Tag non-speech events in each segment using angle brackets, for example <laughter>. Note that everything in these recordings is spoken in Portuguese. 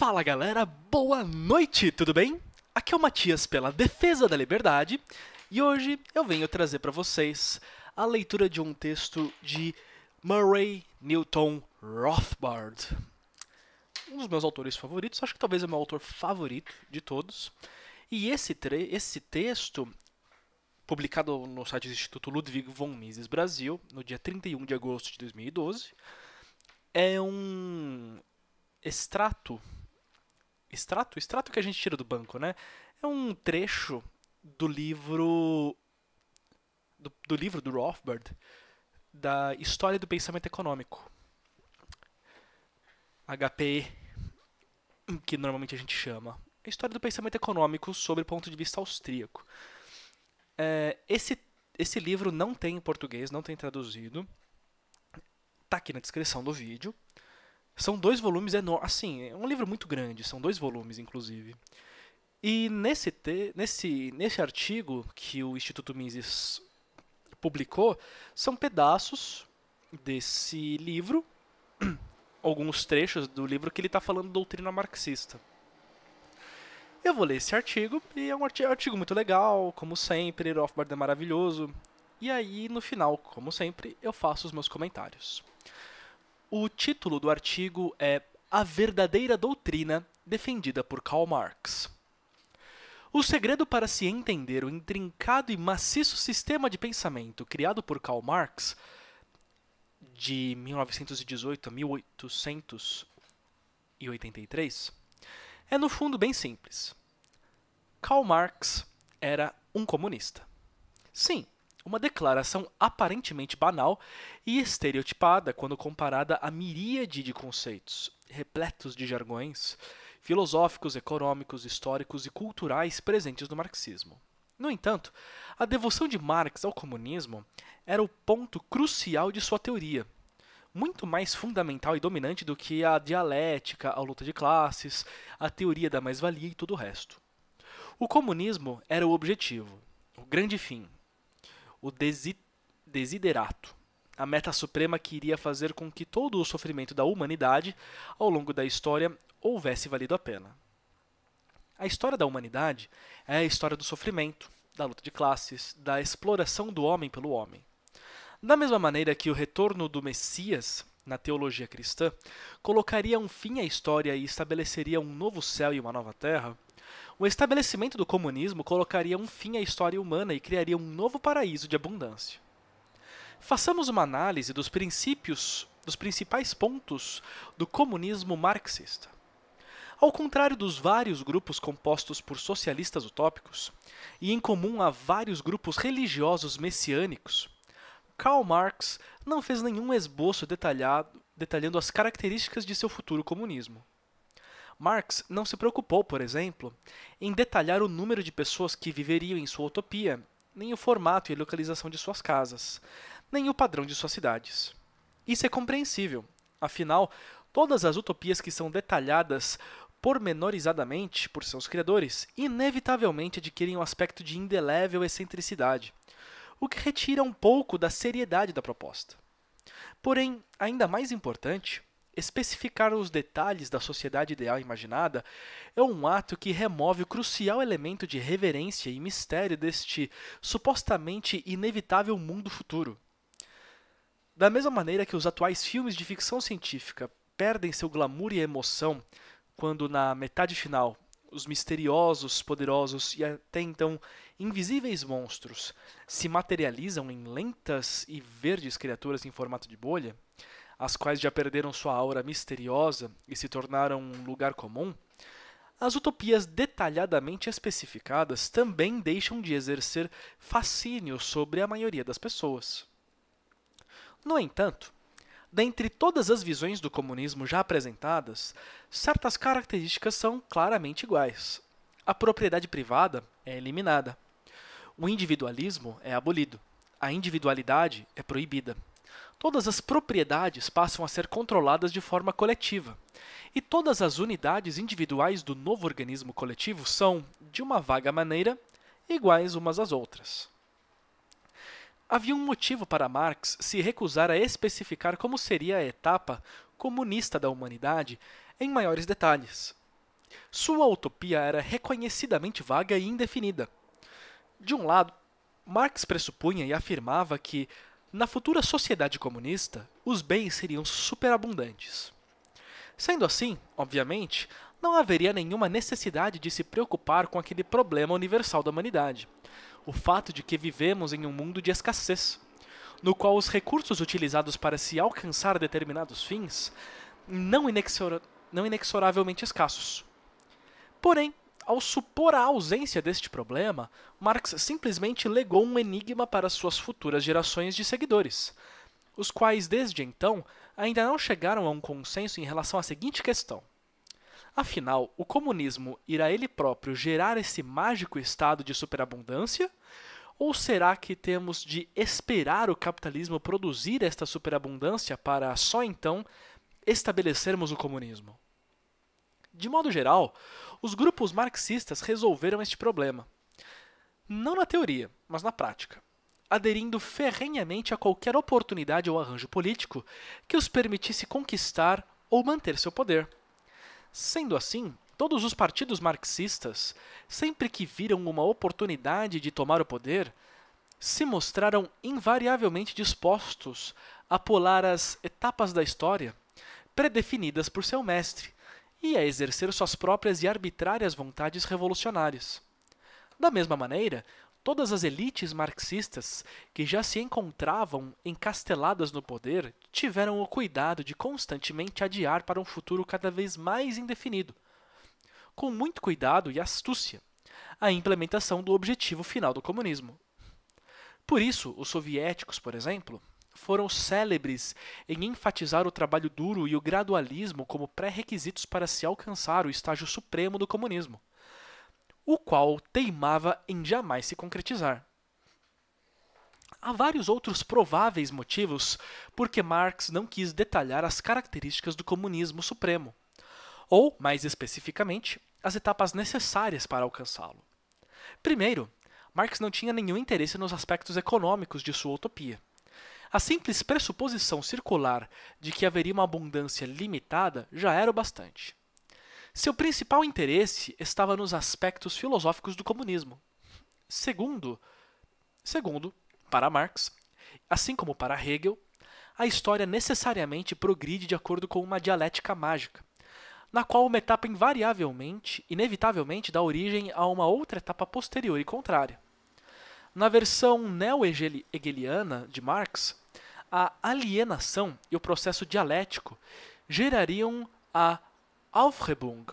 Fala galera, boa noite, tudo bem? Aqui é o Matias pela Defesa da Liberdade e hoje eu venho trazer para vocês a leitura de um texto de Murray Newton Rothbard. Um dos meus autores favoritos, acho que talvez é o meu autor favorito de todos. E esse, esse texto, publicado no site do Instituto Ludwig von Mises Brasil, no dia 31 de agosto de 2012, é um extrato extrato, o extrato que a gente tira do banco, né? É um trecho do livro do, do livro do Rothbard da História do Pensamento Econômico. HPE, que normalmente a gente chama. A história do pensamento econômico sobre o ponto de vista austríaco. É, esse, esse livro não tem em português, não tem traduzido. Tá aqui na descrição do vídeo. São dois volumes enormes. Assim, é um livro muito grande, são dois volumes, inclusive. E nesse, te, nesse, nesse artigo que o Instituto Mises publicou, são pedaços desse livro, <clears throat> alguns trechos do livro que ele está falando doutrina marxista. Eu vou ler esse artigo, e é um artigo muito legal, como sempre, Rothbard é maravilhoso. E aí, no final, como sempre, eu faço os meus comentários. O título do artigo é A Verdadeira Doutrina Defendida por Karl Marx. O segredo para se entender o intrincado e maciço sistema de pensamento criado por Karl Marx de 1918 a 1883 é, no fundo, bem simples. Karl Marx era um comunista. Sim, uma declaração aparentemente banal e estereotipada quando comparada à miríade de conceitos, repletos de jargões filosóficos, econômicos, históricos e culturais presentes no marxismo. No entanto, a devoção de Marx ao comunismo era o ponto crucial de sua teoria, muito mais fundamental e dominante do que a dialética, a luta de classes, a teoria da mais-valia e tudo o resto. O comunismo era o objetivo, o grande fim, o desi desiderato, a meta suprema que iria fazer com que todo o sofrimento da humanidade ao longo da história houvesse valido a pena. A história da humanidade é a história do sofrimento, da luta de classes, da exploração do homem pelo homem. Da mesma maneira que o retorno do Messias na teologia cristã colocaria um fim à história e estabeleceria um novo céu e uma nova terra, o estabelecimento do comunismo colocaria um fim à história humana e criaria um novo paraíso de abundância. Façamos uma análise dos princípios, dos principais pontos do comunismo marxista. Ao contrário dos vários grupos compostos por socialistas utópicos, e em comum a vários grupos religiosos messiânicos, Karl Marx não fez nenhum esboço detalhado detalhando as características de seu futuro comunismo. Marx não se preocupou, por exemplo, em detalhar o número de pessoas que viveriam em sua utopia, nem o formato e localização de suas casas, nem o padrão de suas cidades. Isso é compreensível, afinal, todas as utopias que são detalhadas pormenorizadamente por seus criadores inevitavelmente adquirem um aspecto de indelével excentricidade, o que retira um pouco da seriedade da proposta. Porém, ainda mais importante, especificar os detalhes da sociedade ideal imaginada é um ato que remove o crucial elemento de reverência e mistério deste supostamente inevitável mundo futuro. Da mesma maneira que os atuais filmes de ficção científica perdem seu glamour e emoção quando, na metade final, os misteriosos, poderosos e até então invisíveis monstros se materializam em lentas e verdes criaturas em formato de bolha, as quais já perderam sua aura misteriosa e se tornaram um lugar comum, as utopias detalhadamente especificadas também deixam de exercer fascínio sobre a maioria das pessoas. No entanto, dentre todas as visões do comunismo já apresentadas, certas características são claramente iguais. A propriedade privada é eliminada. O individualismo é abolido. A individualidade é proibida todas as propriedades passam a ser controladas de forma coletiva, e todas as unidades individuais do novo organismo coletivo são, de uma vaga maneira, iguais umas às outras. Havia um motivo para Marx se recusar a especificar como seria a etapa comunista da humanidade em maiores detalhes. Sua utopia era reconhecidamente vaga e indefinida. De um lado, Marx pressupunha e afirmava que na futura sociedade comunista, os bens seriam superabundantes. Sendo assim, obviamente, não haveria nenhuma necessidade de se preocupar com aquele problema universal da humanidade: o fato de que vivemos em um mundo de escassez, no qual os recursos utilizados para se alcançar determinados fins não, inexora não inexoravelmente escassos. Porém, ao supor a ausência deste problema, Marx simplesmente legou um enigma para suas futuras gerações de seguidores, os quais desde então ainda não chegaram a um consenso em relação à seguinte questão: Afinal, o comunismo irá ele próprio gerar esse mágico estado de superabundância? Ou será que temos de esperar o capitalismo produzir esta superabundância para só então estabelecermos o comunismo? De modo geral, os grupos marxistas resolveram este problema. Não na teoria, mas na prática, aderindo ferrenhamente a qualquer oportunidade ou arranjo político que os permitisse conquistar ou manter seu poder. Sendo assim, todos os partidos marxistas, sempre que viram uma oportunidade de tomar o poder, se mostraram invariavelmente dispostos a pular as etapas da história predefinidas por seu mestre, e a exercer suas próprias e arbitrárias vontades revolucionárias. Da mesma maneira, todas as elites marxistas que já se encontravam encasteladas no poder tiveram o cuidado de constantemente adiar para um futuro cada vez mais indefinido, com muito cuidado e astúcia, a implementação do objetivo final do comunismo. Por isso, os soviéticos, por exemplo, foram célebres em enfatizar o trabalho duro e o gradualismo como pré-requisitos para se alcançar o estágio supremo do comunismo, o qual teimava em jamais se concretizar. Há vários outros prováveis motivos por que Marx não quis detalhar as características do comunismo supremo, ou, mais especificamente, as etapas necessárias para alcançá-lo. Primeiro, Marx não tinha nenhum interesse nos aspectos econômicos de sua utopia. A simples pressuposição circular de que haveria uma abundância limitada já era o bastante. Seu principal interesse estava nos aspectos filosóficos do comunismo. Segundo, segundo para Marx, assim como para Hegel, a história necessariamente progride de acordo com uma dialética mágica, na qual uma etapa invariavelmente, inevitavelmente, dá origem a uma outra etapa posterior e contrária. Na versão neo-hegeliana de Marx, a alienação e o processo dialético gerariam a Aufhebung,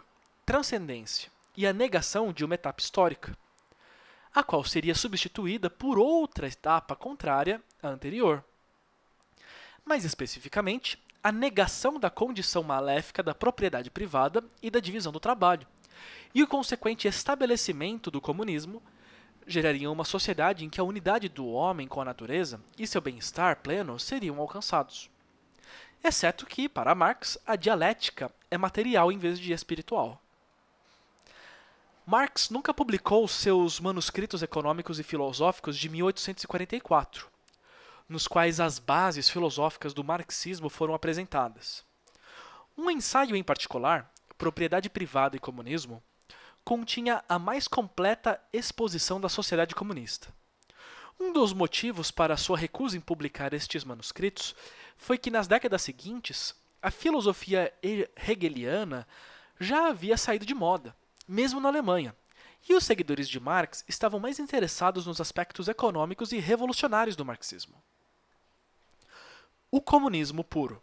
transcendência, e a negação de uma etapa histórica, a qual seria substituída por outra etapa contrária à anterior. Mais especificamente, a negação da condição maléfica da propriedade privada e da divisão do trabalho, e o consequente estabelecimento do comunismo gerariam uma sociedade em que a unidade do homem com a natureza e seu bem-estar pleno seriam alcançados. Exceto que, para Marx, a dialética é material em vez de espiritual. Marx nunca publicou seus manuscritos econômicos e filosóficos de 1844, nos quais as bases filosóficas do marxismo foram apresentadas. Um ensaio em particular, Propriedade Privada e Comunismo, continha a mais completa exposição da sociedade comunista. Um dos motivos para sua recusa em publicar estes manuscritos foi que nas décadas seguintes a filosofia hegeliana já havia saído de moda, mesmo na Alemanha, e os seguidores de Marx estavam mais interessados nos aspectos econômicos e revolucionários do marxismo. O comunismo puro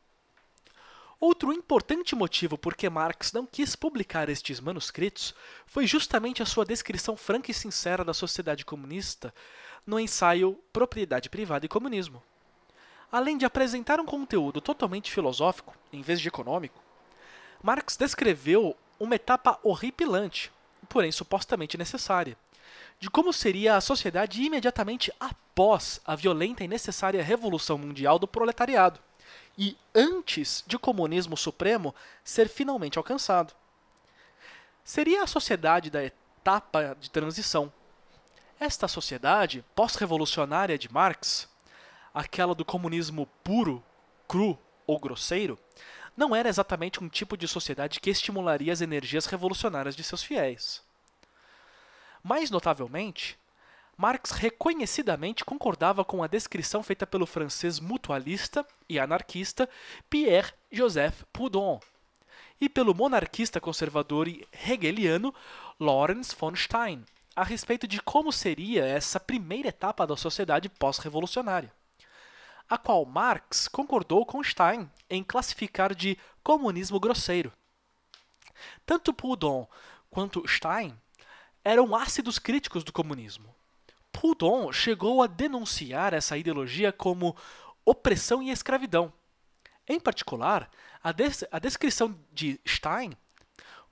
Outro importante motivo por que Marx não quis publicar estes manuscritos foi justamente a sua descrição franca e sincera da sociedade comunista no ensaio Propriedade Privada e Comunismo. Além de apresentar um conteúdo totalmente filosófico, em vez de econômico, Marx descreveu uma etapa horripilante, porém supostamente necessária, de como seria a sociedade imediatamente após a violenta e necessária Revolução Mundial do Proletariado e antes de comunismo supremo ser finalmente alcançado. Seria a sociedade da etapa de transição. Esta sociedade pós-revolucionária de Marx, aquela do comunismo puro, cru ou grosseiro, não era exatamente um tipo de sociedade que estimularia as energias revolucionárias de seus fiéis. Mais notavelmente, Marx reconhecidamente concordava com a descrição feita pelo francês mutualista e anarquista Pierre-Joseph Proudhon e pelo monarquista conservador e hegeliano Lawrence von Stein a respeito de como seria essa primeira etapa da sociedade pós-revolucionária, a qual Marx concordou com Stein em classificar de comunismo grosseiro. Tanto Proudhon quanto Stein eram ácidos críticos do comunismo Proudhon chegou a denunciar essa ideologia como opressão e escravidão. Em particular, a, des a descrição de Stein,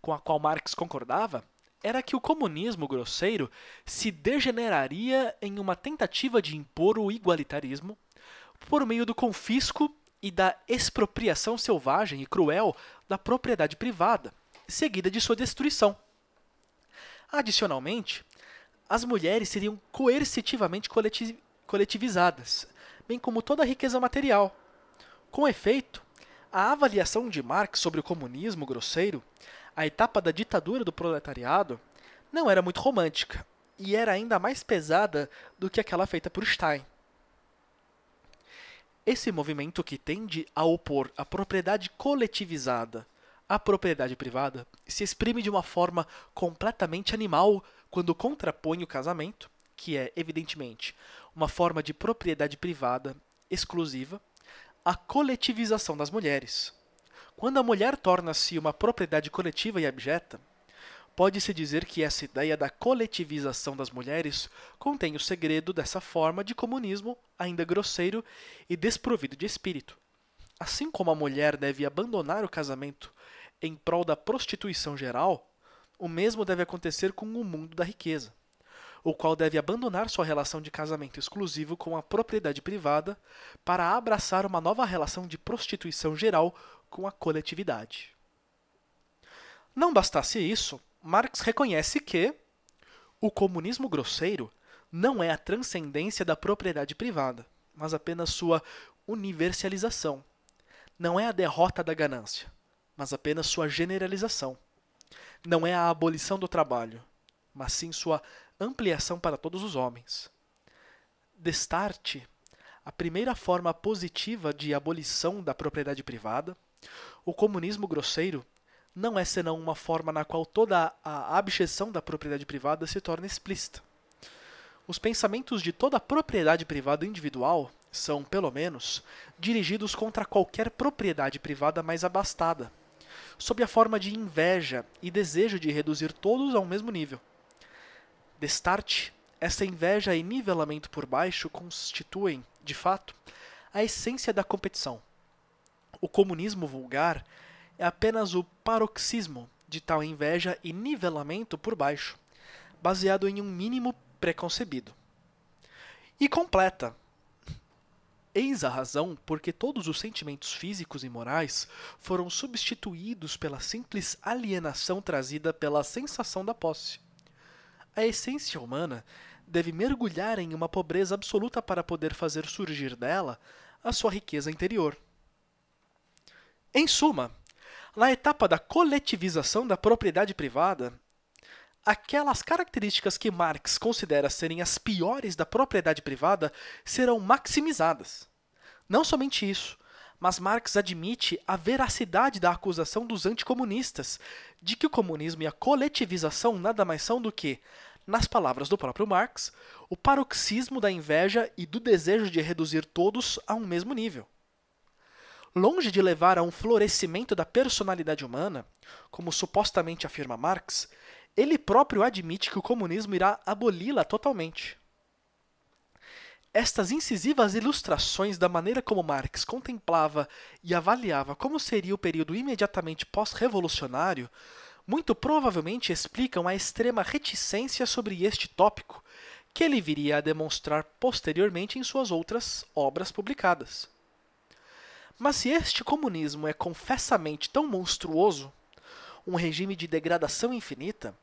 com a qual Marx concordava, era que o comunismo grosseiro se degeneraria em uma tentativa de impor o igualitarismo por meio do confisco e da expropriação selvagem e cruel da propriedade privada, seguida de sua destruição. Adicionalmente, as mulheres seriam coercitivamente coletivizadas, bem como toda a riqueza material. Com efeito, a avaliação de Marx sobre o comunismo grosseiro, a etapa da ditadura do proletariado, não era muito romântica e era ainda mais pesada do que aquela feita por Stein. Esse movimento que tende a opor a propriedade coletivizada à propriedade privada se exprime de uma forma completamente animal quando contrapõe o casamento, que é, evidentemente, uma forma de propriedade privada exclusiva, à coletivização das mulheres. Quando a mulher torna-se uma propriedade coletiva e abjeta, pode-se dizer que essa ideia da coletivização das mulheres contém o segredo dessa forma de comunismo ainda grosseiro e desprovido de espírito. Assim como a mulher deve abandonar o casamento em prol da prostituição geral, o mesmo deve acontecer com o mundo da riqueza, o qual deve abandonar sua relação de casamento exclusivo com a propriedade privada para abraçar uma nova relação de prostituição geral com a coletividade. Não bastasse isso, Marx reconhece que o comunismo grosseiro não é a transcendência da propriedade privada, mas apenas sua universalização. Não é a derrota da ganância, mas apenas sua generalização não é a abolição do trabalho, mas sim sua ampliação para todos os homens. Destarte, a primeira forma positiva de abolição da propriedade privada, o comunismo grosseiro não é senão uma forma na qual toda a abjeção da propriedade privada se torna explícita. Os pensamentos de toda a propriedade privada individual são, pelo menos, dirigidos contra qualquer propriedade privada mais abastada, sob a forma de inveja e desejo de reduzir todos ao mesmo nível. Destarte, essa inveja e nivelamento por baixo constituem, de fato, a essência da competição. O comunismo vulgar é apenas o paroxismo de tal inveja e nivelamento por baixo, baseado em um mínimo preconcebido. E completa, Eis a razão porque todos os sentimentos físicos e morais foram substituídos pela simples alienação trazida pela sensação da posse. A essência humana deve mergulhar em uma pobreza absoluta para poder fazer surgir dela a sua riqueza interior. Em suma, na etapa da coletivização da propriedade privada, aquelas características que Marx considera serem as piores da propriedade privada serão maximizadas. Não somente isso, mas Marx admite a veracidade da acusação dos anticomunistas de que o comunismo e a coletivização nada mais são do que, nas palavras do próprio Marx, o paroxismo da inveja e do desejo de reduzir todos a um mesmo nível longe de levar a um florescimento da personalidade humana, como supostamente afirma Marx, ele próprio admite que o comunismo irá aboli-la totalmente. Estas incisivas ilustrações da maneira como Marx contemplava e avaliava como seria o período imediatamente pós-revolucionário muito provavelmente explicam a extrema reticência sobre este tópico que ele viria a demonstrar posteriormente em suas outras obras publicadas. Mas se este comunismo é confessamente tão monstruoso, um regime de degradação infinita,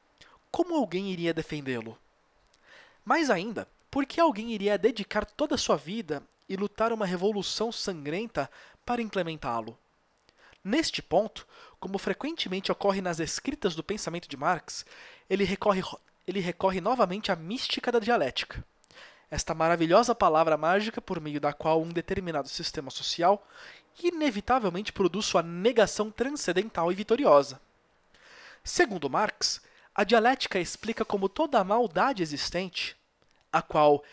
como alguém iria defendê-lo? Mais ainda, por que alguém iria dedicar toda a sua vida e lutar uma revolução sangrenta para implementá-lo? Neste ponto, como frequentemente ocorre nas escritas do pensamento de Marx, ele recorre, ele recorre novamente à mística da dialética. Esta maravilhosa palavra mágica por meio da qual um determinado sistema social inevitavelmente produz sua negação transcendental e vitoriosa. Segundo Marx, a dialética explica como toda a maldade existente, a qual,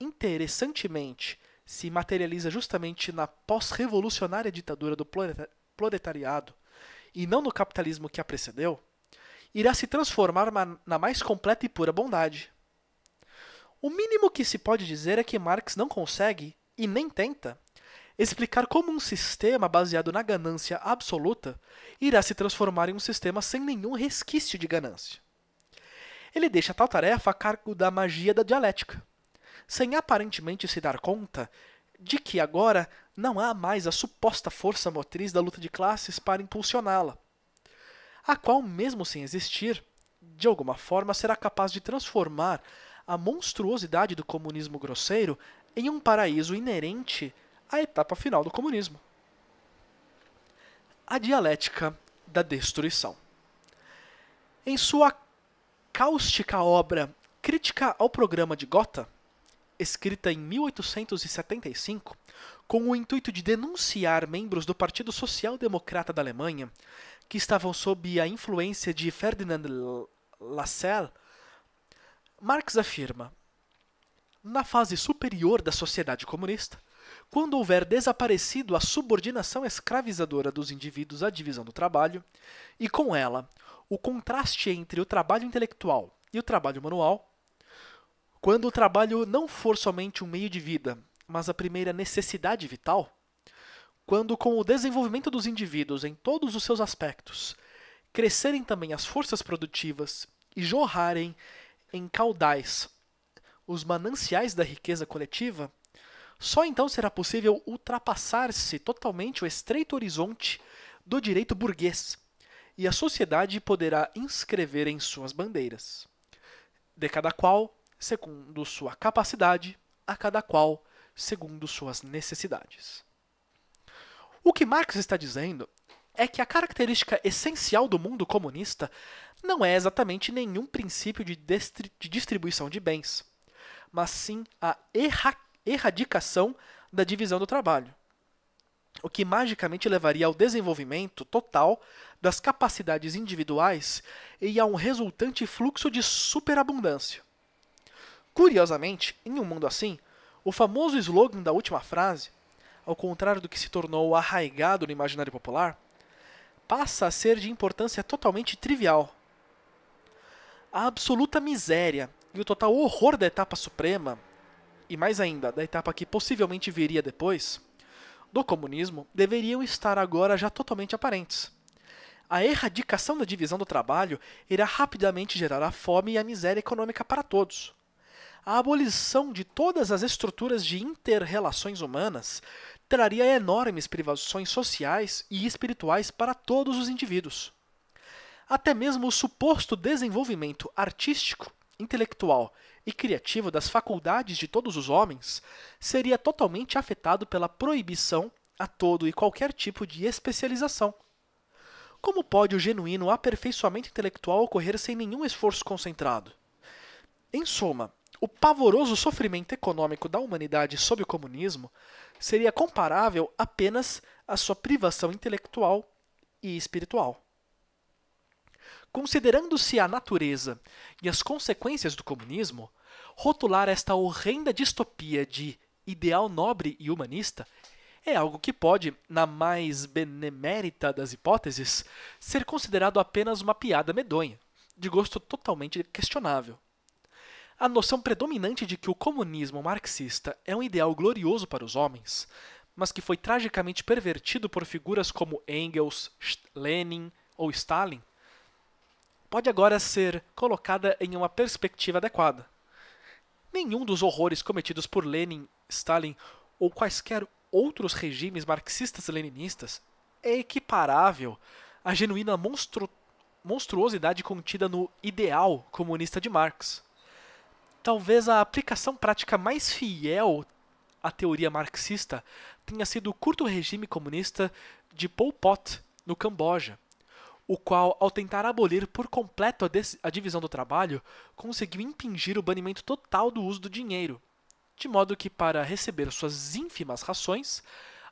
interessantemente, se materializa justamente na pós-revolucionária ditadura do proletariado e não no capitalismo que a precedeu, irá se transformar na mais completa e pura bondade. O mínimo que se pode dizer é que Marx não consegue, e nem tenta, explicar como um sistema baseado na ganância absoluta irá se transformar em um sistema sem nenhum resquício de ganância. Ele deixa tal tarefa a cargo da magia da dialética, sem aparentemente se dar conta de que agora não há mais a suposta força motriz da luta de classes para impulsioná-la, a qual, mesmo sem existir, de alguma forma será capaz de transformar a monstruosidade do comunismo grosseiro em um paraíso inerente a etapa final do comunismo. A dialética da destruição. Em sua cáustica obra Crítica ao Programa de Gotha, escrita em 1875, com o intuito de denunciar membros do Partido Social Democrata da Alemanha que estavam sob a influência de Ferdinand Lassalle, Marx afirma: na fase superior da sociedade comunista, quando houver desaparecido a subordinação escravizadora dos indivíduos à divisão do trabalho, e com ela o contraste entre o trabalho intelectual e o trabalho manual, quando o trabalho não for somente um meio de vida, mas a primeira necessidade vital, quando com o desenvolvimento dos indivíduos em todos os seus aspectos, crescerem também as forças produtivas e jorrarem em caudais os mananciais da riqueza coletiva, só então será possível ultrapassar-se totalmente o estreito horizonte do direito burguês e a sociedade poderá inscrever em suas bandeiras, de cada qual segundo sua capacidade, a cada qual segundo suas necessidades. O que Marx está dizendo é que a característica essencial do mundo comunista não é exatamente nenhum princípio de, de distribuição de bens, mas sim a erra erradicação da divisão do trabalho, o que magicamente levaria ao desenvolvimento total das capacidades individuais e a um resultante fluxo de superabundância. Curiosamente, em um mundo assim, o famoso slogan da última frase, ao contrário do que se tornou arraigado no imaginário popular, passa a ser de importância totalmente trivial. A absoluta miséria e o total horror da etapa suprema, e mais ainda da etapa que possivelmente viria depois, do comunismo, deveriam estar agora já totalmente aparentes. A erradicação da divisão do trabalho irá rapidamente gerar a fome e a miséria econômica para todos. A abolição de todas as estruturas de interrelações humanas traria enormes privações sociais e espirituais para todos os indivíduos. Até mesmo o suposto desenvolvimento artístico intelectual e criativo das faculdades de todos os homens seria totalmente afetado pela proibição a todo e qualquer tipo de especialização. Como pode o genuíno aperfeiçoamento intelectual ocorrer sem nenhum esforço concentrado? Em suma, o pavoroso sofrimento econômico da humanidade sob o comunismo seria comparável apenas à sua privação intelectual e espiritual considerando-se a natureza e as consequências do comunismo, rotular esta horrenda distopia de ideal nobre e humanista é algo que pode, na mais benemérita das hipóteses, ser considerado apenas uma piada medonha, de gosto totalmente questionável. A noção predominante de que o comunismo marxista é um ideal glorioso para os homens, mas que foi tragicamente pervertido por figuras como Engels, Lenin ou Stalin, pode agora ser colocada em uma perspectiva adequada. Nenhum dos horrores cometidos por Lenin, Stalin ou quaisquer outros regimes marxistas-leninistas é equiparável à genuína monstru monstruosidade contida no ideal comunista de Marx. Talvez a aplicação prática mais fiel à teoria marxista tenha sido o curto regime comunista de Pol Pot no Camboja o qual, ao tentar abolir por completo a, a, divisão do trabalho, conseguiu impingir o banimento total do uso do dinheiro, de modo que, para receber suas ínfimas rações,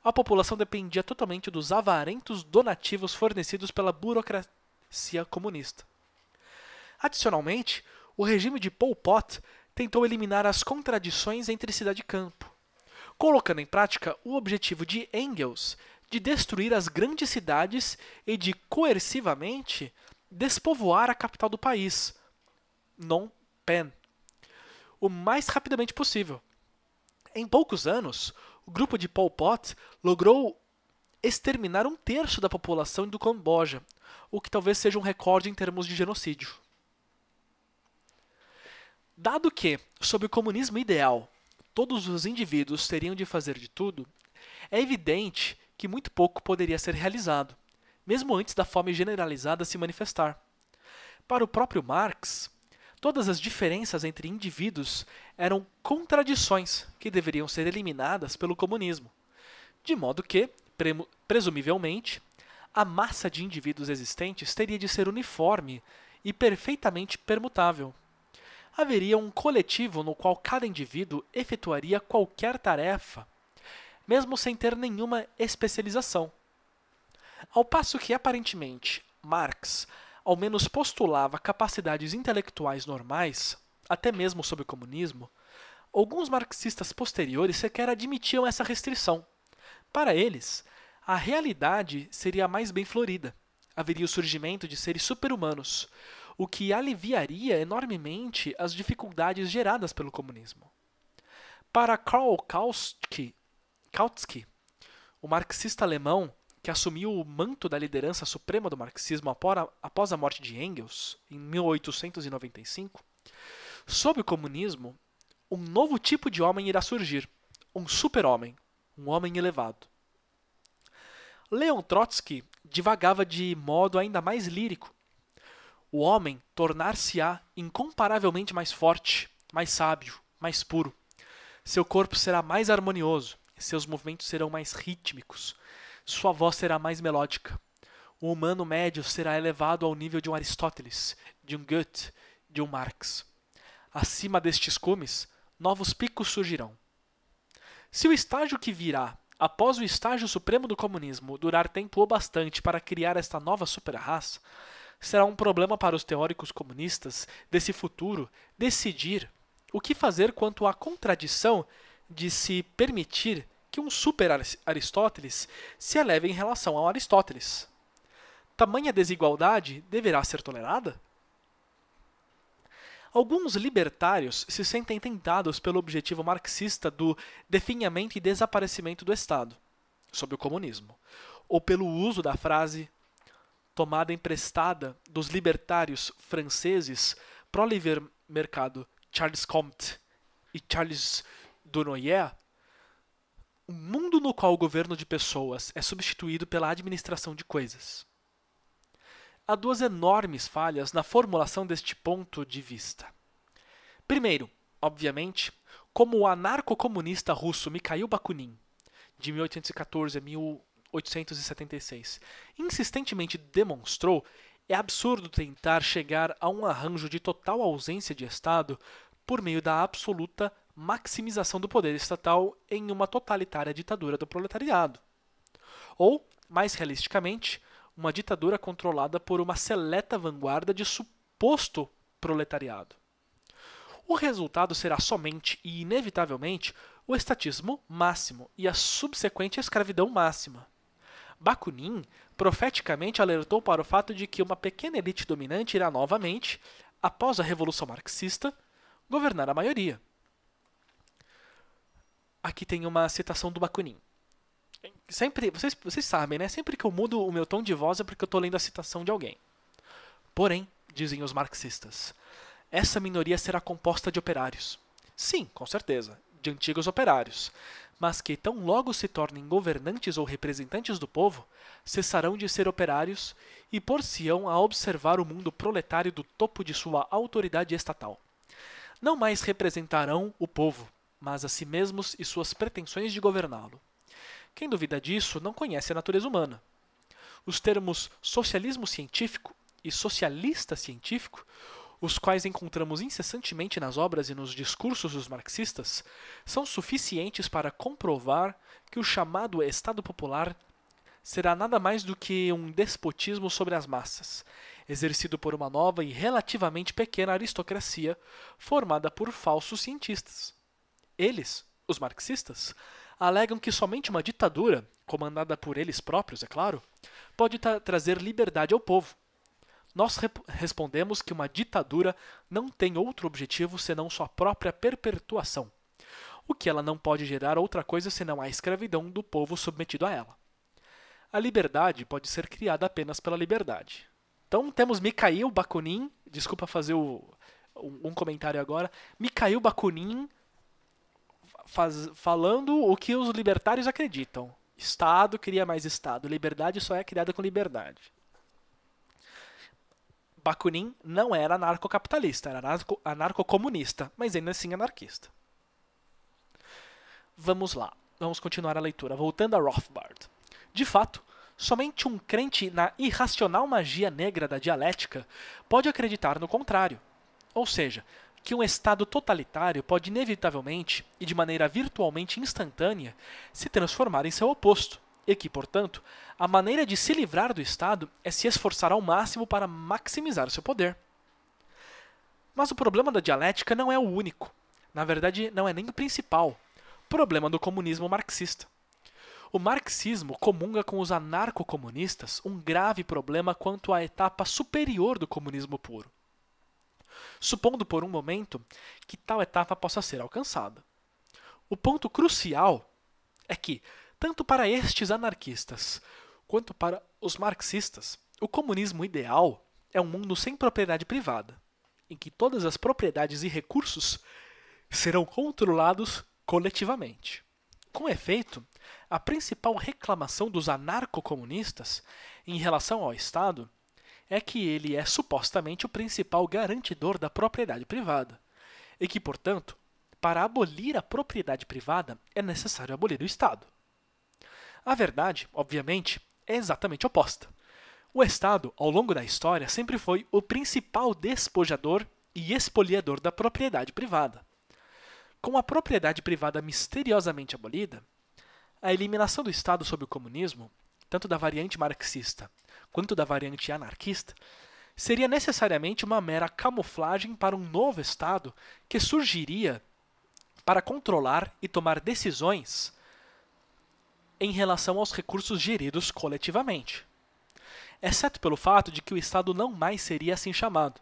a população dependia totalmente dos avarentos donativos fornecidos pela burocracia comunista. Adicionalmente, o regime de Pol Pot tentou eliminar as contradições entre cidade e campo, colocando em prática o objetivo de Engels de destruir as grandes cidades e de coercivamente despovoar a capital do país, Phnom Penh, o mais rapidamente possível. Em poucos anos, o grupo de Pol Pot logrou exterminar um terço da população do Camboja, o que talvez seja um recorde em termos de genocídio. Dado que, sob o comunismo ideal, todos os indivíduos teriam de fazer de tudo, é evidente que muito pouco poderia ser realizado, mesmo antes da fome generalizada se manifestar. Para o próprio Marx, todas as diferenças entre indivíduos eram contradições que deveriam ser eliminadas pelo comunismo, de modo que, presumivelmente, a massa de indivíduos existentes teria de ser uniforme e perfeitamente permutável. Haveria um coletivo no qual cada indivíduo efetuaria qualquer tarefa mesmo sem ter nenhuma especialização. Ao passo que, aparentemente, Marx ao menos postulava capacidades intelectuais normais, até mesmo sob o comunismo, alguns marxistas posteriores sequer admitiam essa restrição. Para eles, a realidade seria mais bem florida. Haveria o surgimento de seres superhumanos, o que aliviaria enormemente as dificuldades geradas pelo comunismo. Para Karl Kautsky, Kautsky, o marxista alemão que assumiu o manto da liderança suprema do marxismo após a morte de Engels, em 1895, sob o comunismo, um novo tipo de homem irá surgir, um super-homem, um homem elevado. Leon Trotsky divagava de modo ainda mais lírico. O homem tornar-se-á incomparavelmente mais forte, mais sábio, mais puro. Seu corpo será mais harmonioso, seus movimentos serão mais rítmicos. Sua voz será mais melódica. O humano médio será elevado ao nível de um Aristóteles, de um Goethe, de um Marx. Acima destes cumes, novos picos surgirão. Se o estágio que virá após o estágio supremo do comunismo durar tempo o bastante para criar esta nova superraça, será um problema para os teóricos comunistas desse futuro decidir o que fazer quanto à contradição de se permitir que um super Aristóteles se eleve em relação ao Aristóteles. Tamanha desigualdade deverá ser tolerada? Alguns libertários se sentem tentados pelo objetivo marxista do definhamento e desaparecimento do Estado, sob o comunismo, ou pelo uso da frase tomada emprestada dos libertários franceses pró-livre mercado Charles Comte e Charles do Noyer, o mundo no qual o governo de pessoas é substituído pela administração de coisas. Há duas enormes falhas na formulação deste ponto de vista. Primeiro, obviamente, como o anarco-comunista russo Mikhail Bakunin, de 1814 a 1876, insistentemente demonstrou, é absurdo tentar chegar a um arranjo de total ausência de Estado por meio da absoluta maximização do poder estatal em uma totalitária ditadura do proletariado. Ou, mais realisticamente, uma ditadura controlada por uma seleta vanguarda de suposto proletariado. O resultado será somente e inevitavelmente o estatismo máximo e a subsequente escravidão máxima. Bakunin profeticamente alertou para o fato de que uma pequena elite dominante irá novamente, após a revolução marxista, governar a maioria aqui tem uma citação do Bakunin. Sempre, vocês, vocês sabem, né? Sempre que eu mudo o meu tom de voz é porque eu estou lendo a citação de alguém. Porém, dizem os marxistas, essa minoria será composta de operários. Sim, com certeza, de antigos operários, mas que tão logo se tornem governantes ou representantes do povo, cessarão de ser operários e por se a observar o mundo proletário do topo de sua autoridade estatal. Não mais representarão o povo, mas a si mesmos e suas pretensões de governá-lo. Quem duvida disso não conhece a natureza humana. Os termos socialismo científico e socialista científico, os quais encontramos incessantemente nas obras e nos discursos dos marxistas, são suficientes para comprovar que o chamado Estado Popular será nada mais do que um despotismo sobre as massas, exercido por uma nova e relativamente pequena aristocracia formada por falsos cientistas. Eles, os marxistas, alegam que somente uma ditadura, comandada por eles próprios, é claro, pode tra trazer liberdade ao povo. Nós re respondemos que uma ditadura não tem outro objetivo senão sua própria perpetuação, o que ela não pode gerar outra coisa senão a escravidão do povo submetido a ela. A liberdade pode ser criada apenas pela liberdade. Então temos Mikhail Bakunin, desculpa fazer o, um comentário agora, Mikhail Bakunin faz, falando o que os libertários acreditam. Estado cria mais Estado. Liberdade só é criada com liberdade. Bakunin não era anarcocapitalista, era anarco, anarcocomunista, mas ainda assim anarquista. Vamos lá, vamos continuar a leitura, voltando a Rothbard. De fato, somente um crente na irracional magia negra da dialética pode acreditar no contrário. Ou seja, que um Estado totalitário pode inevitavelmente e de maneira virtualmente instantânea se transformar em seu oposto, e que, portanto, a maneira de se livrar do Estado é se esforçar ao máximo para maximizar seu poder. Mas o problema da dialética não é o único. Na verdade, não é nem o principal. Problema do comunismo marxista. O marxismo comunga com os anarcocomunistas um grave problema quanto à etapa superior do comunismo puro, supondo por um momento que tal etapa possa ser alcançada. O ponto crucial é que, tanto para estes anarquistas quanto para os marxistas, o comunismo ideal é um mundo sem propriedade privada, em que todas as propriedades e recursos serão controlados coletivamente. Com efeito, a principal reclamação dos anarcocomunistas em relação ao Estado é que ele é supostamente o principal garantidor da propriedade privada, e que, portanto, para abolir a propriedade privada é necessário abolir o Estado. A verdade, obviamente, é exatamente oposta. O Estado, ao longo da história, sempre foi o principal despojador e expoliador da propriedade privada. Com a propriedade privada misteriosamente abolida, a eliminação do Estado sob o comunismo tanto da variante marxista quanto da variante anarquista, seria necessariamente uma mera camuflagem para um novo Estado que surgiria para controlar e tomar decisões em relação aos recursos geridos coletivamente. Exceto pelo fato de que o Estado não mais seria assim chamado.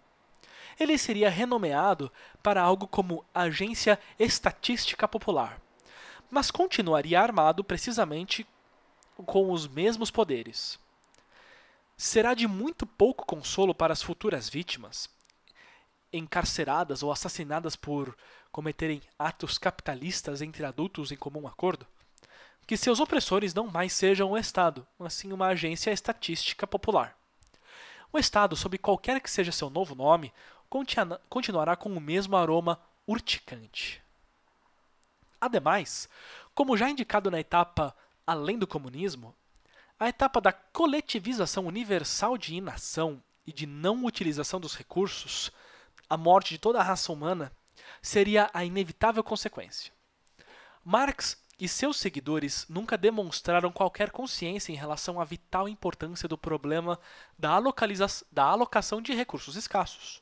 Ele seria renomeado para algo como Agência Estatística Popular, mas continuaria armado precisamente com os mesmos poderes. Será de muito pouco consolo para as futuras vítimas, encarceradas ou assassinadas por cometerem atos capitalistas entre adultos em comum acordo, que seus opressores não mais sejam o Estado, mas sim uma agência estatística popular. O Estado, sob qualquer que seja seu novo nome, continuará com o mesmo aroma urticante. Ademais, como já indicado na etapa além do comunismo, a etapa da coletivização universal de inação e de não utilização dos recursos, a morte de toda a raça humana, seria a inevitável consequência. Marx e seus seguidores nunca demonstraram qualquer consciência em relação à vital importância do problema da, da alocação de recursos escassos.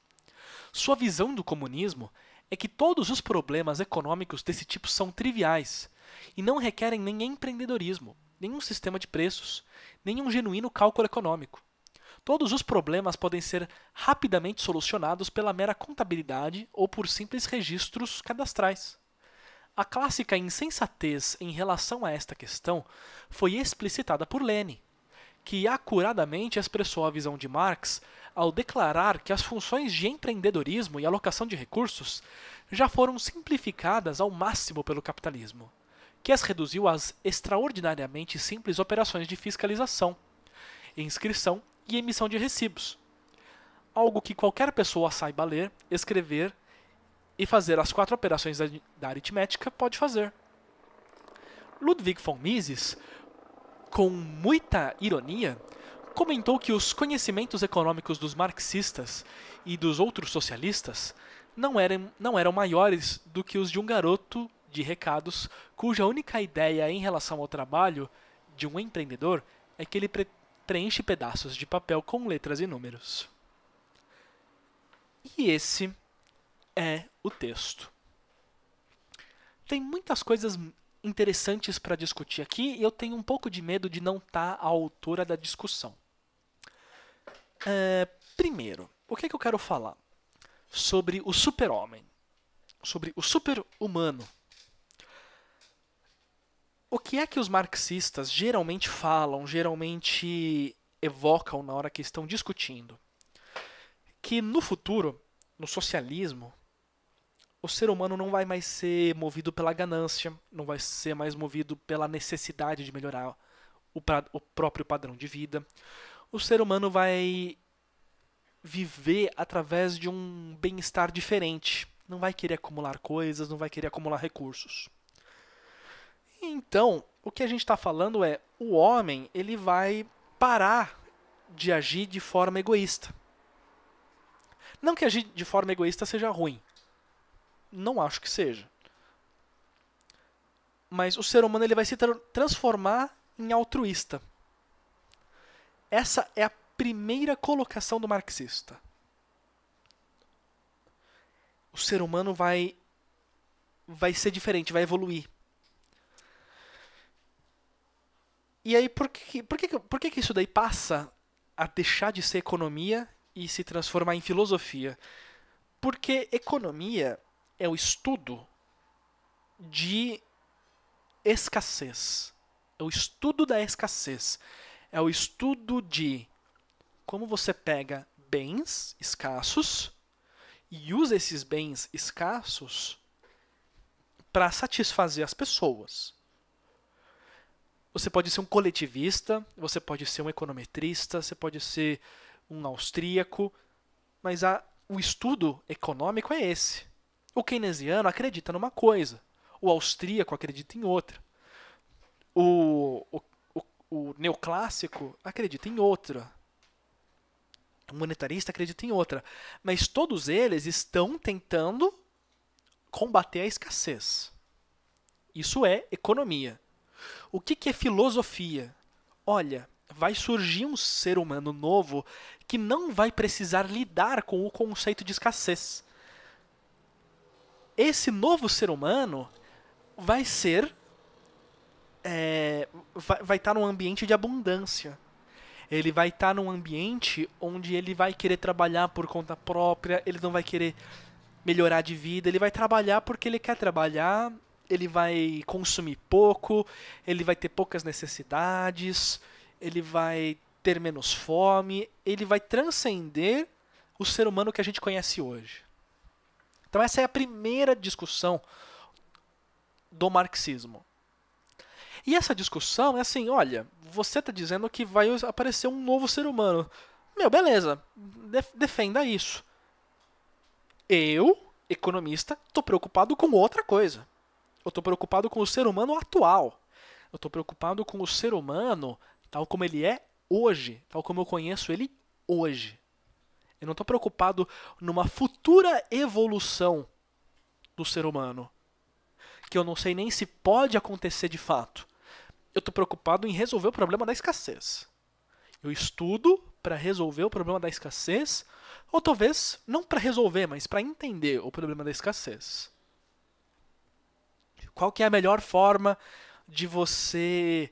Sua visão do comunismo é que todos os problemas econômicos desse tipo são triviais e não requerem nem empreendedorismo, nenhum sistema de preços, nenhum genuíno cálculo econômico. Todos os problemas podem ser rapidamente solucionados pela mera contabilidade ou por simples registros cadastrais. A clássica insensatez em relação a esta questão foi explicitada por Lenin, que acuradamente expressou a visão de Marx ao declarar que as funções de empreendedorismo e alocação de recursos já foram simplificadas ao máximo pelo capitalismo que as reduziu às extraordinariamente simples operações de fiscalização, inscrição e emissão de recibos. Algo que qualquer pessoa saiba ler, escrever e fazer as quatro operações da aritmética pode fazer. Ludwig von Mises, com muita ironia, comentou que os conhecimentos econômicos dos marxistas e dos outros socialistas não eram, não eram maiores do que os de um garoto de recados cuja única ideia em relação ao trabalho de um empreendedor é que ele preenche pedaços de papel com letras e números. E esse é o texto. Tem muitas coisas interessantes para discutir aqui e eu tenho um pouco de medo de não estar tá à altura da discussão. É, primeiro, o que, é que eu quero falar? Sobre o super-homem, sobre o super-humano o que é que os marxistas geralmente falam, geralmente evocam na hora que estão discutindo? Que no futuro, no socialismo, o ser humano não vai mais ser movido pela ganância, não vai ser mais movido pela necessidade de melhorar o, o próprio padrão de vida. O ser humano vai viver através de um bem-estar diferente. Não vai querer acumular coisas, não vai querer acumular recursos. Então, o que a gente está falando é o homem ele vai parar de agir de forma egoísta. Não que agir de forma egoísta seja ruim. Não acho que seja. Mas o ser humano ele vai se tra transformar em altruísta. Essa é a primeira colocação do marxista. O ser humano vai vai ser diferente, vai evoluir. E aí, por que, por que, por que, que isso daí passa a deixar de ser economia e se transformar em filosofia? Porque economia é o estudo de escassez. É o estudo da escassez. É o estudo de como você pega bens escassos e usa esses bens escassos para satisfazer as pessoas. Você pode ser um coletivista, você pode ser um econometrista, você pode ser um austríaco, mas a, o estudo econômico é esse. O keynesiano acredita numa coisa, o austríaco acredita em outra, o, o, o, o neoclássico acredita em outra, o monetarista acredita em outra. Mas todos eles estão tentando combater a escassez. Isso é economia. O que, que é filosofia? Olha, vai surgir um ser humano novo que não vai precisar lidar com o conceito de escassez. Esse novo ser humano vai ser. É, vai, vai estar tá num ambiente de abundância. Ele vai estar tá num ambiente onde ele vai querer trabalhar por conta própria, ele não vai querer melhorar de vida, ele vai trabalhar porque ele quer trabalhar ele vai consumir pouco, ele vai ter poucas necessidades, ele vai ter menos fome, ele vai transcender o ser humano que a gente conhece hoje. Então, essa é a primeira discussão do marxismo. E essa discussão é assim: olha, você está dizendo que vai aparecer um novo ser humano. Meu, beleza, defenda isso. Eu, economista, estou preocupado com outra coisa. Eu estou preocupado com o ser humano atual. Eu estou preocupado com o ser humano tal como ele é hoje, tal como eu conheço ele hoje. Eu não estou preocupado numa futura evolução do ser humano, que eu não sei nem se pode acontecer de fato. Eu estou preocupado em resolver o problema da escassez. Eu estudo para resolver o problema da escassez, ou talvez não para resolver, mas para entender o problema da escassez. Qual que é a melhor forma de você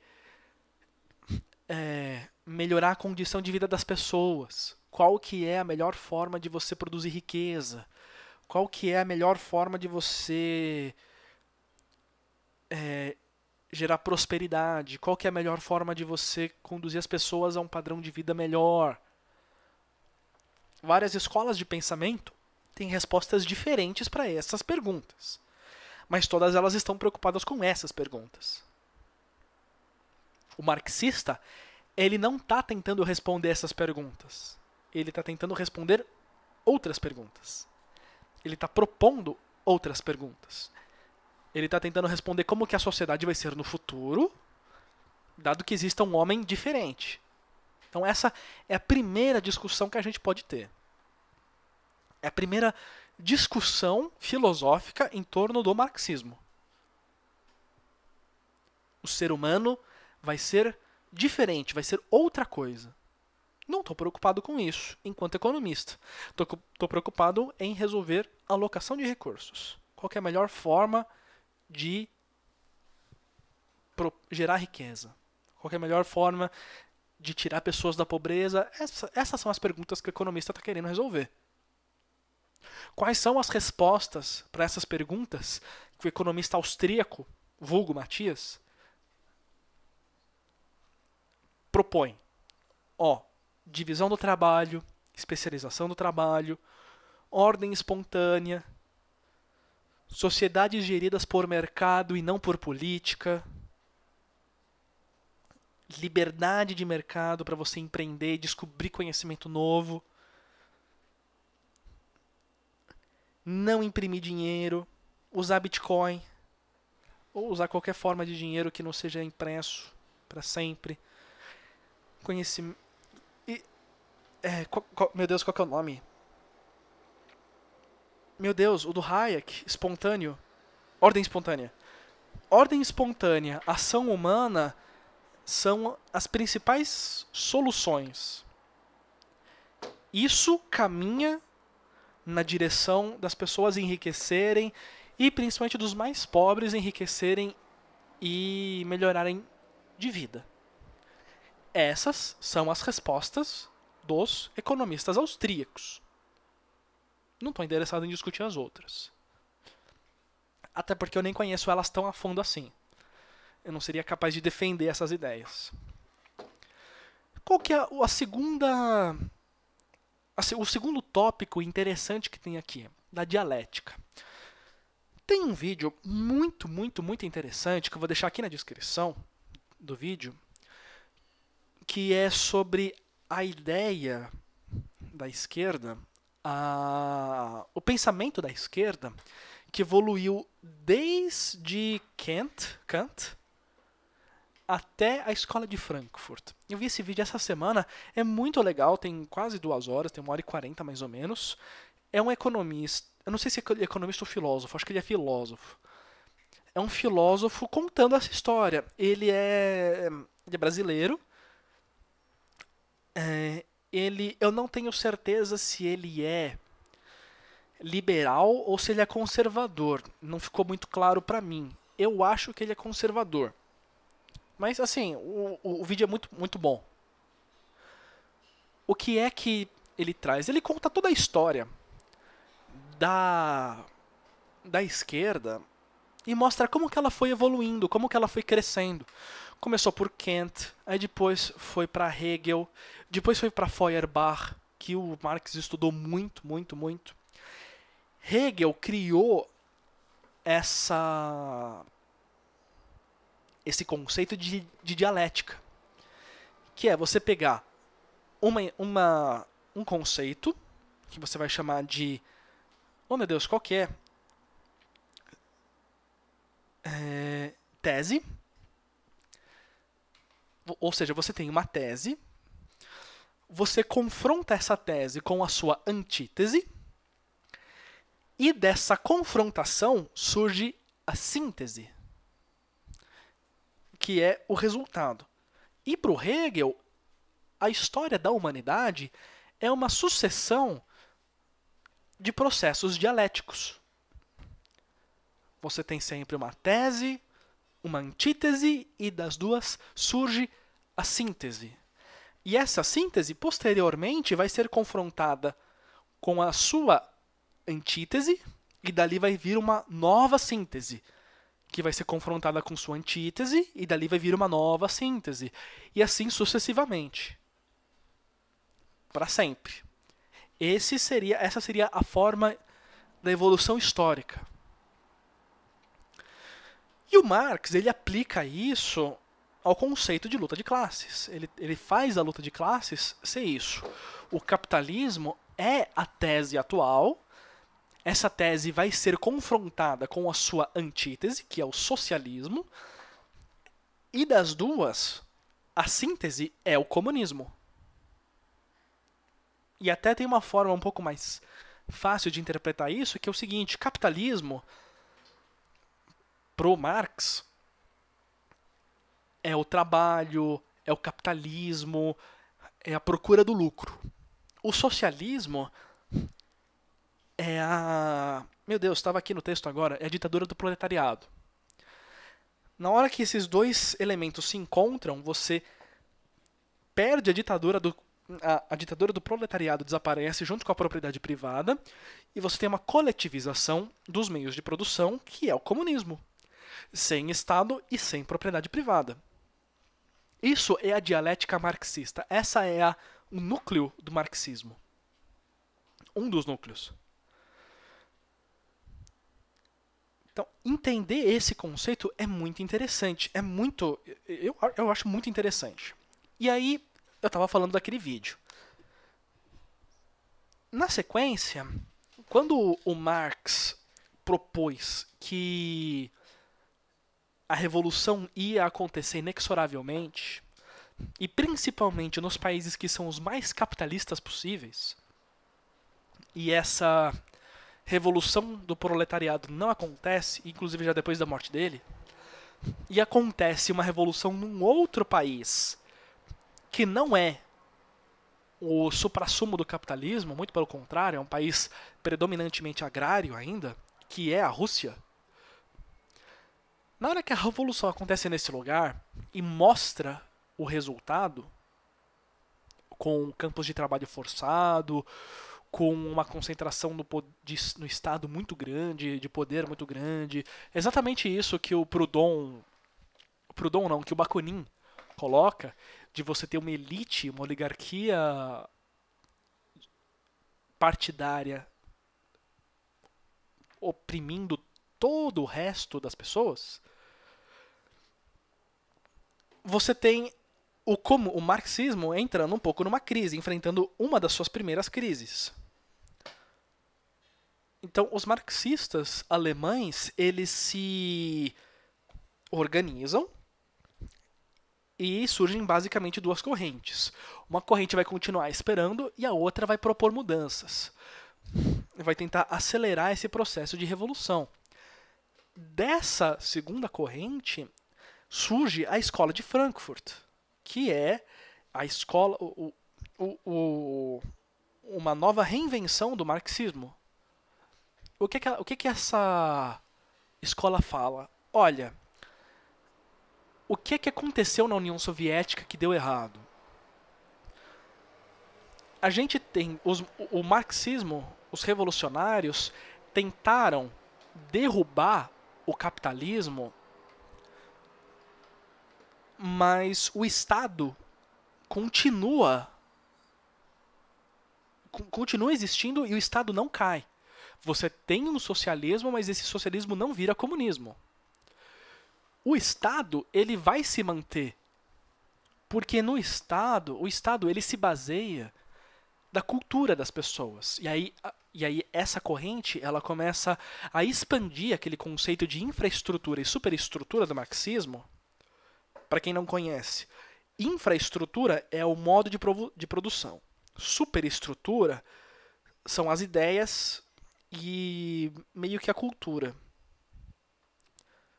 é, melhorar a condição de vida das pessoas? Qual que é a melhor forma de você produzir riqueza? Qual que é a melhor forma de você é, gerar prosperidade? Qual que é a melhor forma de você conduzir as pessoas a um padrão de vida melhor? Várias escolas de pensamento têm respostas diferentes para essas perguntas mas todas elas estão preocupadas com essas perguntas. O marxista, ele não está tentando responder essas perguntas. Ele está tentando responder outras perguntas. Ele está propondo outras perguntas. Ele está tentando responder como que a sociedade vai ser no futuro, dado que exista um homem diferente. Então essa é a primeira discussão que a gente pode ter. É a primeira discussão filosófica em torno do marxismo. O ser humano vai ser diferente, vai ser outra coisa. Não estou preocupado com isso, enquanto economista. Estou preocupado em resolver a alocação de recursos. Qual é a melhor forma de gerar riqueza? Qual é a melhor forma de tirar pessoas da pobreza? Essa, essas são as perguntas que o economista está querendo resolver. Quais são as respostas para essas perguntas que o economista austríaco, vulgo Matias, propõe? Ó, divisão do trabalho, especialização do trabalho, ordem espontânea, sociedades geridas por mercado e não por política, liberdade de mercado para você empreender, descobrir conhecimento novo, não imprimir dinheiro, usar Bitcoin ou usar qualquer forma de dinheiro que não seja impresso para sempre. conheci E, é, qual, qual, meu Deus, qual que é o nome? Meu Deus, o do Hayek, espontâneo. Ordem espontânea. Ordem espontânea, ação humana são as principais soluções. Isso caminha na direção das pessoas enriquecerem e principalmente dos mais pobres enriquecerem e melhorarem de vida. Essas são as respostas dos economistas austríacos. Não estou interessado em discutir as outras. Até porque eu nem conheço elas tão a fundo assim. Eu não seria capaz de defender essas ideias. Qual que é a segunda Assim, o segundo tópico interessante que tem aqui, da dialética. Tem um vídeo muito, muito, muito interessante que eu vou deixar aqui na descrição do vídeo, que é sobre a ideia da esquerda, a, o pensamento da esquerda que evoluiu desde Kant, Kant até a escola de Frankfurt. Eu vi esse vídeo essa semana, é muito legal, tem quase duas horas, tem uma hora e quarenta mais ou menos. É um economista, eu não sei se é economista ou filósofo, acho que ele é filósofo. É um filósofo contando essa história. Ele é, ele é brasileiro. É, ele, eu não tenho certeza se ele é liberal ou se ele é conservador. Não ficou muito claro para mim. Eu acho que ele é conservador. Mas assim, o, o, o, vídeo é muito, muito bom. O que é que ele traz? Ele conta toda a história da, da esquerda e mostra como que ela foi evoluindo, como que ela foi crescendo. Começou por Kant, aí depois foi para Hegel, depois foi para Feuerbach, que o Marx estudou muito, muito, muito. Hegel criou essa esse conceito de, de dialética, que é você pegar uma, uma, um conceito que você vai chamar de. Oh meu Deus, qual que é? é tese. Ou seja, você tem uma tese, você confronta essa tese com a sua antítese, e dessa confrontação surge a síntese que é o resultado. E para o Hegel, a história da humanidade é uma sucessão de processos dialéticos. Você tem sempre uma tese, uma antítese e das duas surge a síntese. E essa síntese, posteriormente, vai ser confrontada com a sua antítese, e dali vai vir uma nova síntese que vai ser confrontada com sua antítese e dali vai vir uma nova síntese. E assim sucessivamente. Para sempre. Esse seria, essa seria a forma da evolução histórica. E o Marx ele aplica isso ao conceito de luta de classes. Ele, ele faz a luta de classes ser isso. O capitalismo é a tese atual essa tese vai ser confrontada com a sua antítese, que é o socialismo, e das duas, a síntese é o comunismo. E até tem uma forma um pouco mais fácil de interpretar isso, que é o seguinte: capitalismo, pro Marx, é o trabalho, é o capitalismo, é a procura do lucro. O socialismo é a. Meu Deus, estava aqui no texto agora, é a ditadura do proletariado. Na hora que esses dois elementos se encontram, você perde a ditadura do a, a, ditadura do proletariado desaparece junto com a propriedade privada e você tem uma coletivização dos meios de produção, que é o comunismo, sem Estado e sem propriedade privada. Isso é a dialética marxista. Essa é a, o núcleo do marxismo. Um dos núcleos. Então, entender esse conceito é muito interessante. É muito. Eu, eu acho muito interessante. E aí, eu estava falando daquele vídeo. Na sequência, quando o Marx propôs que a revolução ia acontecer inexoravelmente, e principalmente nos países que são os mais capitalistas possíveis, e essa revolução do proletariado não acontece, inclusive já depois da morte dele, e acontece uma revolução num outro país que não é o suprassumo do capitalismo, muito pelo contrário, é um país predominantemente agrário ainda, que é a Rússia. Na hora que a revolução acontece nesse lugar e mostra o resultado, com campos de trabalho forçado, com uma concentração no, de, no Estado muito grande, de poder muito grande. Exatamente isso que o Proudhon. Proudhon não, que o Bakunin coloca, de você ter uma elite, uma oligarquia partidária oprimindo todo o resto das pessoas. Você tem o como o marxismo entrando um pouco numa crise, enfrentando uma das suas primeiras crises então, os marxistas alemães, eles se organizam e surgem basicamente duas correntes. Uma corrente vai continuar esperando e a outra vai propor mudanças. Vai tentar acelerar esse processo de revolução. Dessa segunda corrente surge a escola de Frankfurt, que é a escola, o, o, o, uma nova reinvenção do marxismo o que, é que, o que, é que essa escola fala? Olha, o que, é que aconteceu na União Soviética que deu errado? A gente tem. Os, o marxismo, os revolucionários, tentaram derrubar o capitalismo, mas o Estado continua. Continua existindo e o Estado não cai. Você tem um socialismo, mas esse socialismo não vira comunismo. O Estado, ele vai se manter. Porque no Estado, o Estado ele se baseia da cultura das pessoas. E aí, e aí essa corrente ela começa a expandir aquele conceito de infraestrutura e superestrutura do marxismo. Para quem não conhece, infraestrutura é o modo de, de produção. Superestrutura são as ideias e meio que a cultura.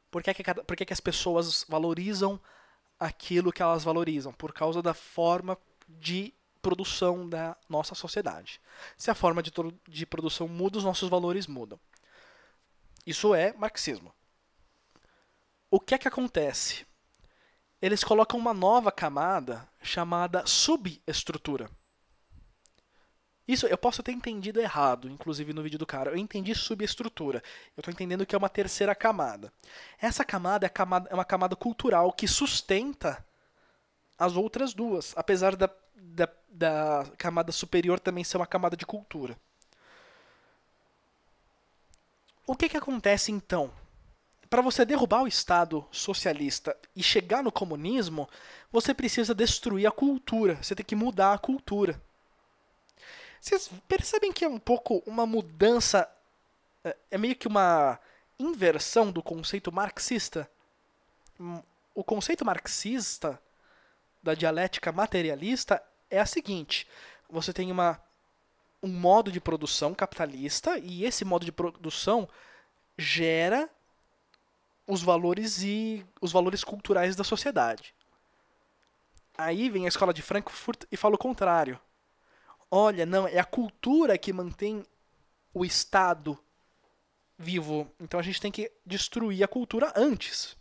Por que, é que, cada, por que, é que as pessoas valorizam aquilo que elas valorizam? Por causa da forma de produção da nossa sociedade. Se a forma de, de produção muda, os nossos valores mudam. Isso é marxismo. O que é que acontece? Eles colocam uma nova camada chamada subestrutura. Isso eu posso ter entendido errado, inclusive no vídeo do cara. Eu entendi subestrutura. Eu estou entendendo que é uma terceira camada. Essa camada é, camada é, uma camada cultural que sustenta as outras duas, apesar da, da, da camada superior também ser uma camada de cultura. O que, que acontece então? Para você derrubar o Estado socialista e chegar no comunismo, você precisa destruir a cultura, você tem que mudar a cultura. Vocês percebem que é um pouco uma mudança, é, é meio que uma inversão do conceito marxista? Hum, o conceito marxista da dialética materialista é a seguinte: você tem uma, um modo de produção capitalista e esse modo de produção gera os valores e os valores culturais da sociedade. Aí vem a escola de Frankfurt e fala o contrário olha, não, é a cultura que mantém o Estado vivo. Então a gente tem que destruir a cultura antes.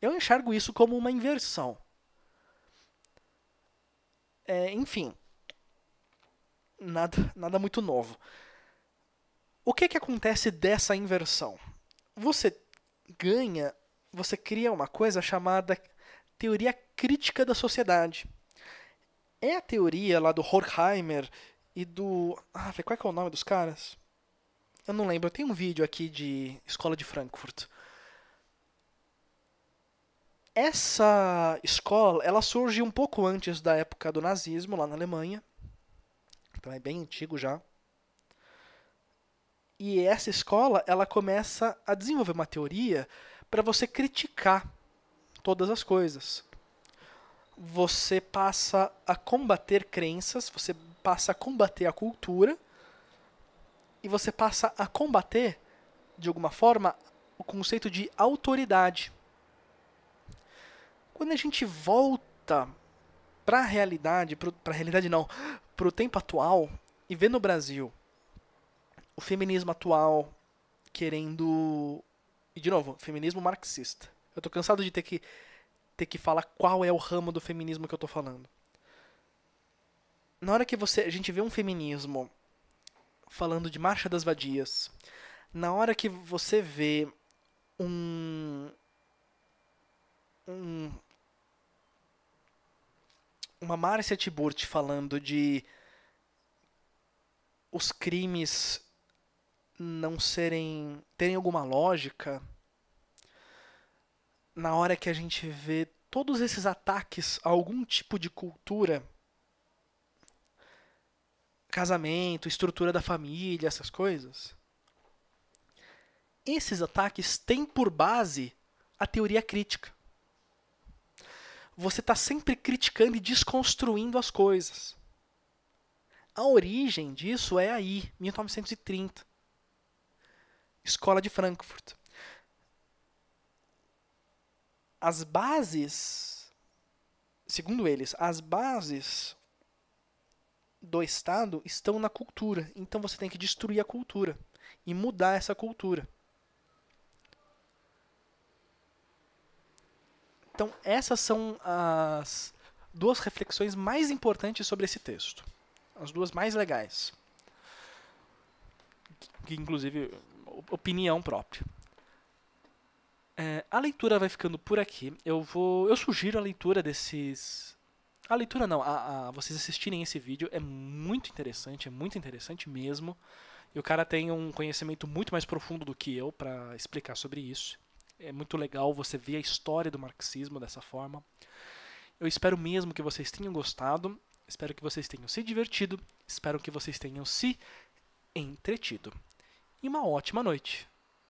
Eu enxergo isso como uma inversão. É, enfim, nada, nada muito novo. O que, que acontece dessa inversão? Você ganha, você cria uma coisa chamada teoria crítica da sociedade. É a teoria lá do Horkheimer e do. Ah, qual é que é o nome dos caras? Eu não lembro. Tem um vídeo aqui de Escola de Frankfurt. Essa escola, ela surge um pouco antes da época do nazismo lá na Alemanha. Então é bem antigo já. E essa escola, ela começa a desenvolver uma teoria para você criticar todas as coisas você passa a combater crenças, você passa a combater a cultura e você passa a combater, de alguma forma, o conceito de autoridade. Quando a gente volta para a realidade, para a realidade não, para o tempo atual e vê no Brasil o feminismo atual querendo e de novo, feminismo marxista. Eu estou cansado de ter que ter que falar qual é o ramo do feminismo que eu tô falando. Na hora que você, a gente vê um feminismo falando de Marcha das Vadias, na hora que você vê um um uma Márcia Tiburti falando de os crimes não serem terem alguma lógica, na hora que a gente vê todos esses ataques a algum tipo de cultura, casamento, estrutura da família, essas coisas, esses ataques têm por base a teoria crítica. Você está sempre criticando e desconstruindo as coisas. A origem disso é aí, 1930. Escola de Frankfurt as bases, segundo eles, as bases do Estado estão na cultura. Então você tem que destruir a cultura e mudar essa cultura. Então, essas são as duas reflexões mais importantes sobre esse texto. As duas mais legais. Que, inclusive, opinião própria. É, a leitura vai ficando por aqui. Eu vou, eu sugiro a leitura desses. A leitura não, a, a vocês assistirem esse vídeo é muito interessante, é muito interessante mesmo. E o cara tem um conhecimento muito mais profundo do que eu para explicar sobre isso. É muito legal você ver a história do marxismo dessa forma. Eu espero mesmo que vocês tenham gostado, espero que vocês tenham se divertido, espero que vocês tenham se entretido. E uma ótima noite.